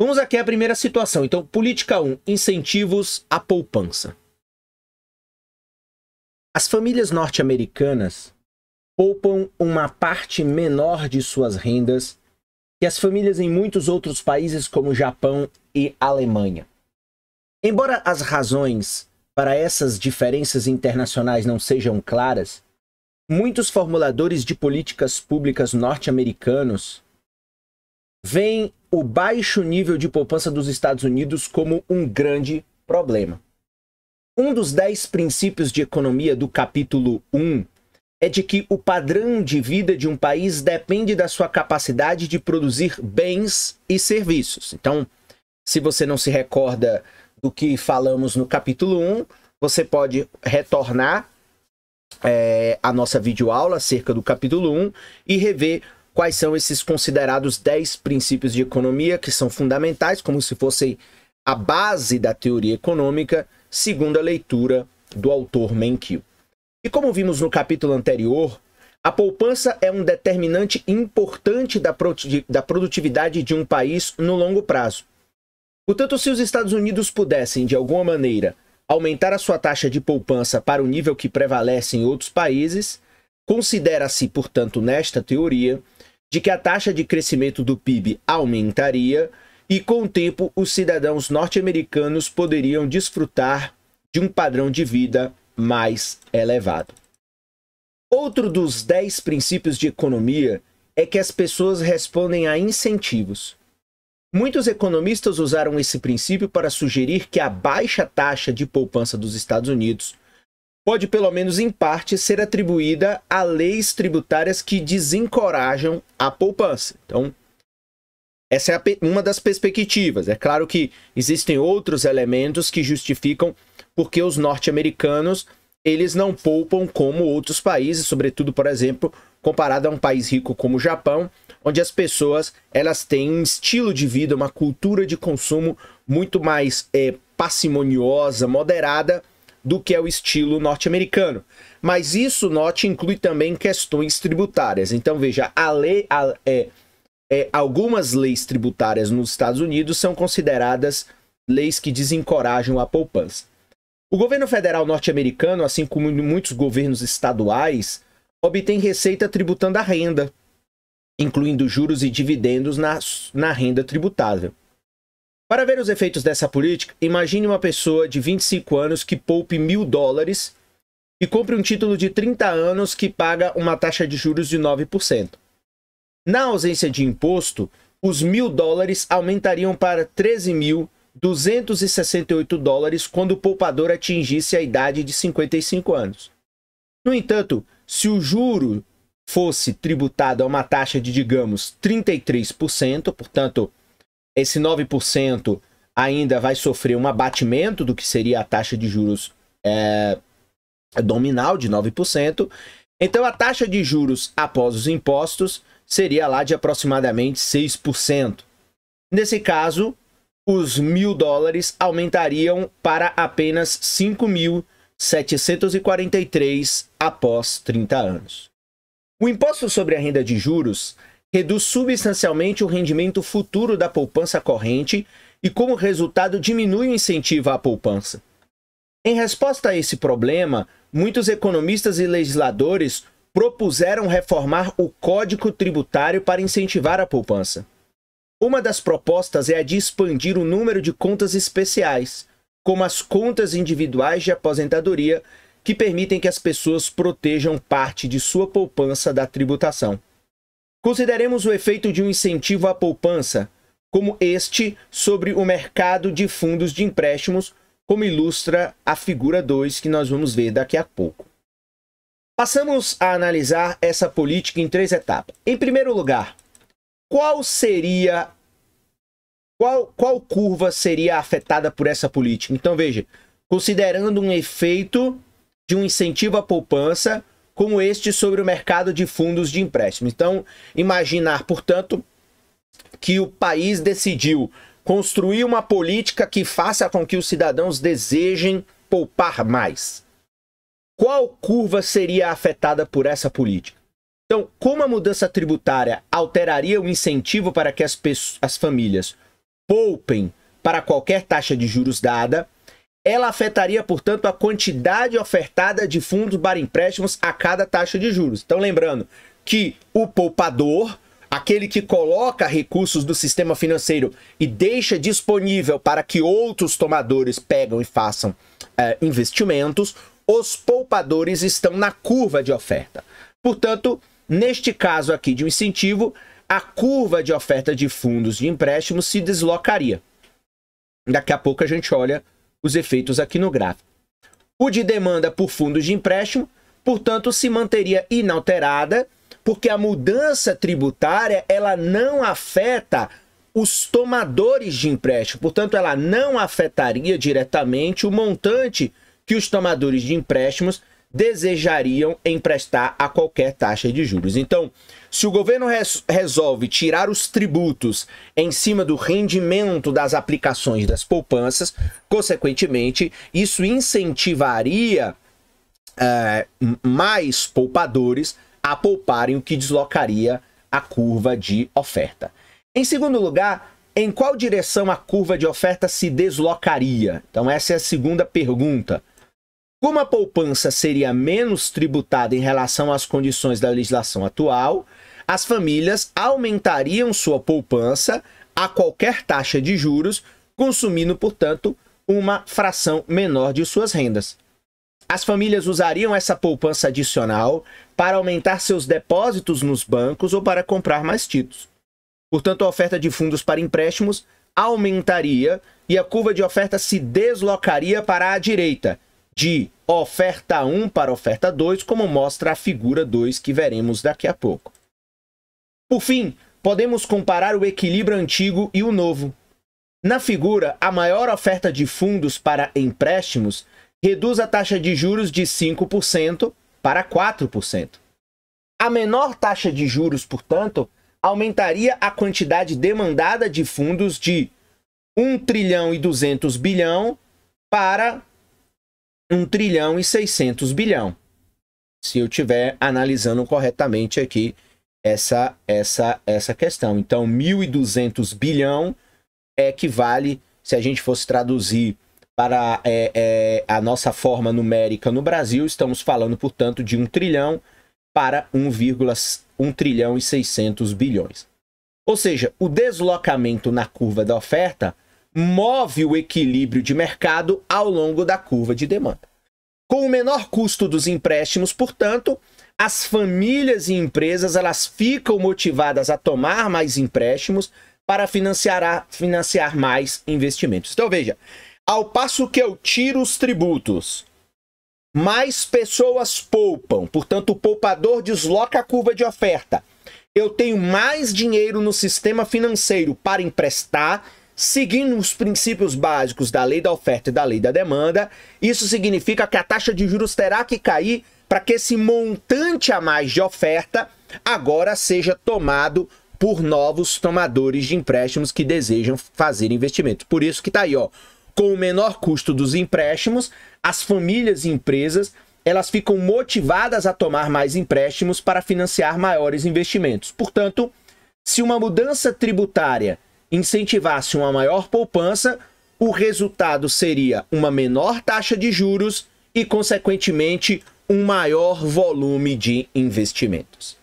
Vamos aqui à primeira situação. Então, política 1, incentivos à poupança. As famílias norte-americanas poupam uma parte menor de suas rendas que as famílias em muitos outros países como Japão e Alemanha. Embora as razões para essas diferenças internacionais não sejam claras, muitos formuladores de políticas públicas norte-americanos veem o baixo nível de poupança dos Estados Unidos como um grande problema. Um dos dez princípios de economia do capítulo 1 é de que o padrão de vida de um país depende da sua capacidade de produzir bens e serviços. Então, se você não se recorda do que falamos no capítulo 1, você pode retornar é, a nossa videoaula acerca do capítulo 1 e rever quais são esses considerados 10 princípios de economia que são fundamentais, como se fossem a base da teoria econômica, segundo a leitura do autor Menkyu. E como vimos no capítulo anterior, a poupança é um determinante importante da produtividade de um país no longo prazo. Portanto, se os Estados Unidos pudessem, de alguma maneira, aumentar a sua taxa de poupança para o nível que prevalece em outros países, considera-se, portanto, nesta teoria, de que a taxa de crescimento do PIB aumentaria e, com o tempo, os cidadãos norte-americanos poderiam desfrutar de um padrão de vida mais elevado. Outro dos 10 princípios de economia é que as pessoas respondem a incentivos. Muitos economistas usaram esse princípio para sugerir que a baixa taxa de poupança dos Estados Unidos pode, pelo menos em parte, ser atribuída a leis tributárias que desencorajam a poupança. Então, essa é uma das perspectivas. É claro que existem outros elementos que justificam porque os norte-americanos eles não poupam como outros países, sobretudo, por exemplo, comparado a um país rico como o Japão, onde as pessoas elas têm um estilo de vida, uma cultura de consumo muito mais é, parcimoniosa, moderada, do que é o estilo norte-americano. Mas isso, note, inclui também questões tributárias. Então, veja, a lei, a, é, é, algumas leis tributárias nos Estados Unidos são consideradas leis que desencorajam a poupança. O governo federal norte-americano, assim como muitos governos estaduais, obtém receita tributando a renda, incluindo juros e dividendos na, na renda tributável. Para ver os efeitos dessa política, imagine uma pessoa de 25 anos que poupe mil dólares e compre um título de 30 anos que paga uma taxa de juros de 9%. Na ausência de imposto, os mil dólares aumentariam para 13.268 dólares quando o poupador atingisse a idade de 55 anos. No entanto, se o juro fosse tributado a uma taxa de, digamos, 33%, portanto, esse 9% ainda vai sofrer um abatimento do que seria a taxa de juros é, nominal de 9%. Então a taxa de juros após os impostos seria lá de aproximadamente 6%. Nesse caso, os mil dólares aumentariam para apenas 5.743 após 30 anos. O imposto sobre a renda de juros reduz substancialmente o rendimento futuro da poupança corrente e, como resultado, diminui o incentivo à poupança. Em resposta a esse problema, muitos economistas e legisladores propuseram reformar o Código Tributário para incentivar a poupança. Uma das propostas é a de expandir o número de contas especiais, como as contas individuais de aposentadoria, que permitem que as pessoas protejam parte de sua poupança da tributação. Consideremos o efeito de um incentivo à poupança, como este sobre o mercado de fundos de empréstimos, como ilustra a figura 2 que nós vamos ver daqui a pouco. Passamos a analisar essa política em três etapas. Em primeiro lugar, qual seria qual, qual curva seria afetada por essa política? Então veja, considerando um efeito de um incentivo à poupança, como este sobre o mercado de fundos de empréstimo. Então, imaginar, portanto, que o país decidiu construir uma política que faça com que os cidadãos desejem poupar mais. Qual curva seria afetada por essa política? Então, como a mudança tributária alteraria o incentivo para que as, pessoas, as famílias poupem para qualquer taxa de juros dada, ela afetaria, portanto, a quantidade ofertada de fundos para empréstimos a cada taxa de juros. Então, lembrando que o poupador, aquele que coloca recursos do sistema financeiro e deixa disponível para que outros tomadores pegam e façam é, investimentos, os poupadores estão na curva de oferta. Portanto, neste caso aqui de um incentivo, a curva de oferta de fundos de empréstimos se deslocaria. Daqui a pouco a gente olha os efeitos aqui no gráfico. O de demanda por fundos de empréstimo, portanto, se manteria inalterada, porque a mudança tributária ela não afeta os tomadores de empréstimo, portanto, ela não afetaria diretamente o montante que os tomadores de empréstimos desejariam emprestar a qualquer taxa de juros. Então, se o governo res resolve tirar os tributos em cima do rendimento das aplicações das poupanças, consequentemente, isso incentivaria é, mais poupadores a pouparem, o que deslocaria a curva de oferta. Em segundo lugar, em qual direção a curva de oferta se deslocaria? Então, essa é a segunda pergunta. Como a poupança seria menos tributada em relação às condições da legislação atual, as famílias aumentariam sua poupança a qualquer taxa de juros, consumindo, portanto, uma fração menor de suas rendas. As famílias usariam essa poupança adicional para aumentar seus depósitos nos bancos ou para comprar mais títulos. Portanto, a oferta de fundos para empréstimos aumentaria e a curva de oferta se deslocaria para a direita, de oferta 1 para oferta 2, como mostra a figura 2 que veremos daqui a pouco. Por fim, podemos comparar o equilíbrio antigo e o novo. Na figura, a maior oferta de fundos para empréstimos reduz a taxa de juros de 5% para 4%. A menor taxa de juros, portanto, aumentaria a quantidade demandada de fundos de 1 trilhão e 200 bilhão para 1 trilhão e 600 bilhão. Se eu estiver analisando corretamente aqui essa, essa, essa questão. Então, 1.200 bilhão equivale, se a gente fosse traduzir para é, é, a nossa forma numérica no Brasil, estamos falando, portanto, de 1 trilhão para 1,1 trilhão e 600 bilhões. Ou seja, o deslocamento na curva da oferta move o equilíbrio de mercado ao longo da curva de demanda. Com o menor custo dos empréstimos, portanto, as famílias e empresas elas ficam motivadas a tomar mais empréstimos para financiar, financiar mais investimentos. Então veja, ao passo que eu tiro os tributos, mais pessoas poupam, portanto o poupador desloca a curva de oferta. Eu tenho mais dinheiro no sistema financeiro para emprestar Seguindo os princípios básicos da lei da oferta e da lei da demanda, isso significa que a taxa de juros terá que cair para que esse montante a mais de oferta agora seja tomado por novos tomadores de empréstimos que desejam fazer investimento. Por isso que está aí, ó, com o menor custo dos empréstimos, as famílias e empresas elas ficam motivadas a tomar mais empréstimos para financiar maiores investimentos. Portanto, se uma mudança tributária incentivasse uma maior poupança, o resultado seria uma menor taxa de juros e, consequentemente, um maior volume de investimentos.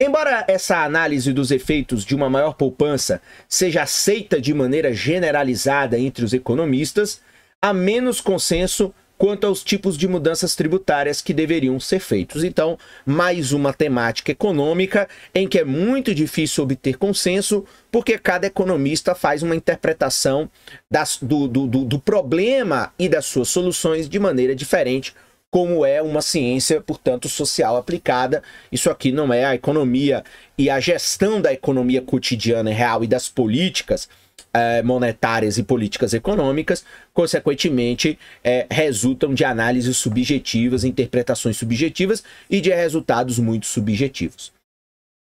Embora essa análise dos efeitos de uma maior poupança seja aceita de maneira generalizada entre os economistas, há menos consenso quanto aos tipos de mudanças tributárias que deveriam ser feitos. Então, mais uma temática econômica em que é muito difícil obter consenso, porque cada economista faz uma interpretação das, do, do, do, do problema e das suas soluções de maneira diferente, como é uma ciência, portanto, social aplicada. Isso aqui não é a economia e a gestão da economia cotidiana e real e das políticas eh, monetárias e políticas econômicas, consequentemente, eh, resultam de análises subjetivas, interpretações subjetivas e de resultados muito subjetivos.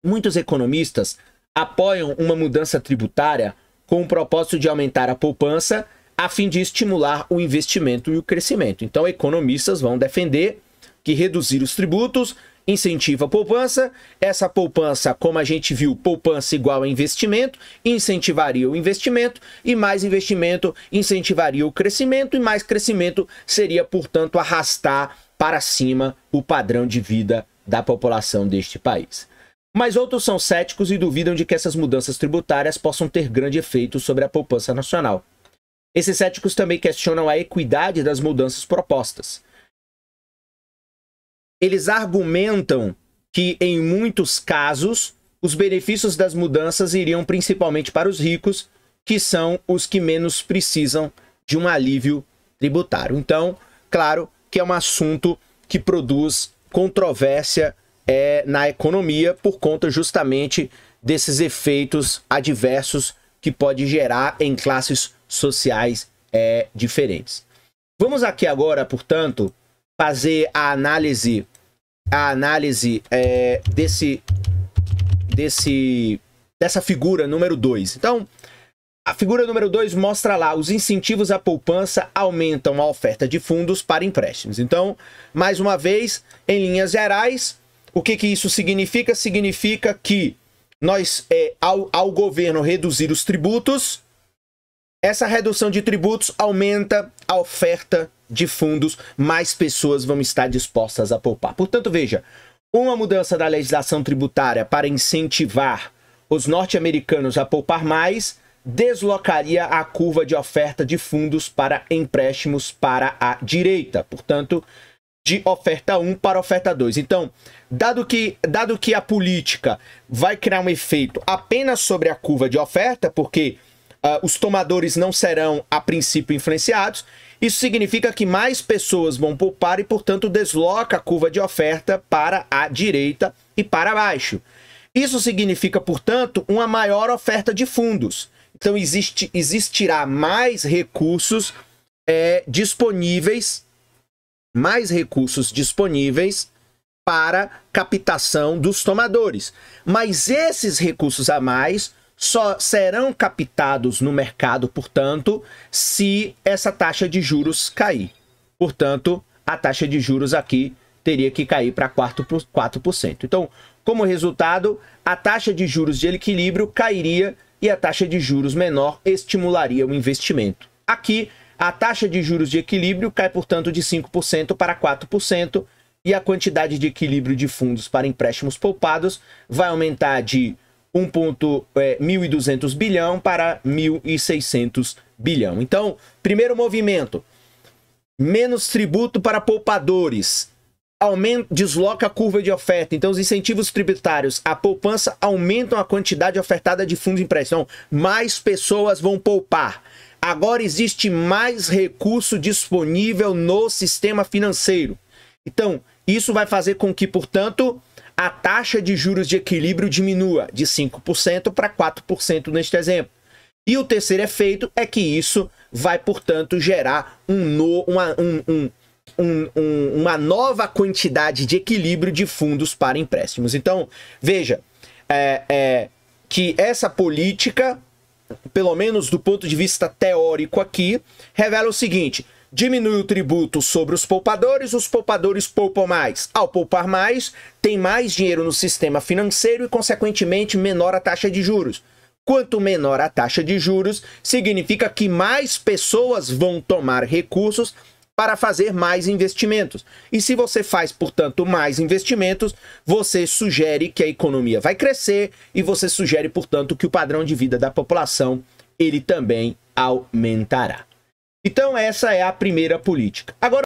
Muitos economistas apoiam uma mudança tributária com o propósito de aumentar a poupança a fim de estimular o investimento e o crescimento. Então, economistas vão defender que reduzir os tributos incentiva a poupança. Essa poupança, como a gente viu, poupança igual a investimento, incentivaria o investimento e mais investimento incentivaria o crescimento e mais crescimento seria, portanto, arrastar para cima o padrão de vida da população deste país. Mas outros são céticos e duvidam de que essas mudanças tributárias possam ter grande efeito sobre a poupança nacional. Esses céticos também questionam a equidade das mudanças propostas eles argumentam que, em muitos casos, os benefícios das mudanças iriam principalmente para os ricos, que são os que menos precisam de um alívio tributário. Então, claro que é um assunto que produz controvérsia é, na economia por conta justamente desses efeitos adversos que pode gerar em classes sociais é, diferentes. Vamos aqui agora, portanto, fazer a análise a análise é, desse, desse, dessa figura número 2. Então, a figura número 2 mostra lá os incentivos à poupança aumentam a oferta de fundos para empréstimos. Então, mais uma vez, em linhas gerais, o que, que isso significa? Significa que nós, é, ao, ao governo reduzir os tributos, essa redução de tributos aumenta a oferta de fundos, mais pessoas vão estar dispostas a poupar. Portanto, veja, uma mudança da legislação tributária para incentivar os norte-americanos a poupar mais deslocaria a curva de oferta de fundos para empréstimos para a direita. Portanto, de oferta 1 para oferta 2. Então, dado que, dado que a política vai criar um efeito apenas sobre a curva de oferta, porque uh, os tomadores não serão a princípio influenciados, isso significa que mais pessoas vão poupar e, portanto, desloca a curva de oferta para a direita e para baixo. Isso significa, portanto, uma maior oferta de fundos. Então, existe, existirá mais recursos é, disponíveis, mais recursos disponíveis para captação dos tomadores. Mas esses recursos a mais só serão captados no mercado, portanto, se essa taxa de juros cair. Portanto, a taxa de juros aqui teria que cair para 4%, Então, como resultado, a taxa de juros de equilíbrio cairia e a taxa de juros menor estimularia o investimento. Aqui, a taxa de juros de equilíbrio cai, portanto, de 5% para 4%, e a quantidade de equilíbrio de fundos para empréstimos poupados vai aumentar de 1.1.200 é, bilhão para 1.600 bilhão. Então, primeiro movimento, menos tributo para poupadores, aumenta, desloca a curva de oferta. Então, os incentivos tributários à poupança aumentam a quantidade ofertada de fundos de empréstimo. Então, mais pessoas vão poupar. Agora existe mais recurso disponível no sistema financeiro. Então, isso vai fazer com que, portanto, a taxa de juros de equilíbrio diminua de 5% para 4% neste exemplo. E o terceiro efeito é que isso vai, portanto, gerar um no, uma, um, um, uma nova quantidade de equilíbrio de fundos para empréstimos. Então, veja é, é, que essa política, pelo menos do ponto de vista teórico aqui, revela o seguinte: diminui o tributo sobre os poupadores, os poupadores poupam mais. Ao poupar mais, tem mais dinheiro no sistema financeiro e, consequentemente, menor a taxa de juros. Quanto menor a taxa de juros, significa que mais pessoas vão tomar recursos para fazer mais investimentos. E se você faz, portanto, mais investimentos, você sugere que a economia vai crescer e você sugere, portanto, que o padrão de vida da população ele também aumentará. Então essa é a primeira política. Agora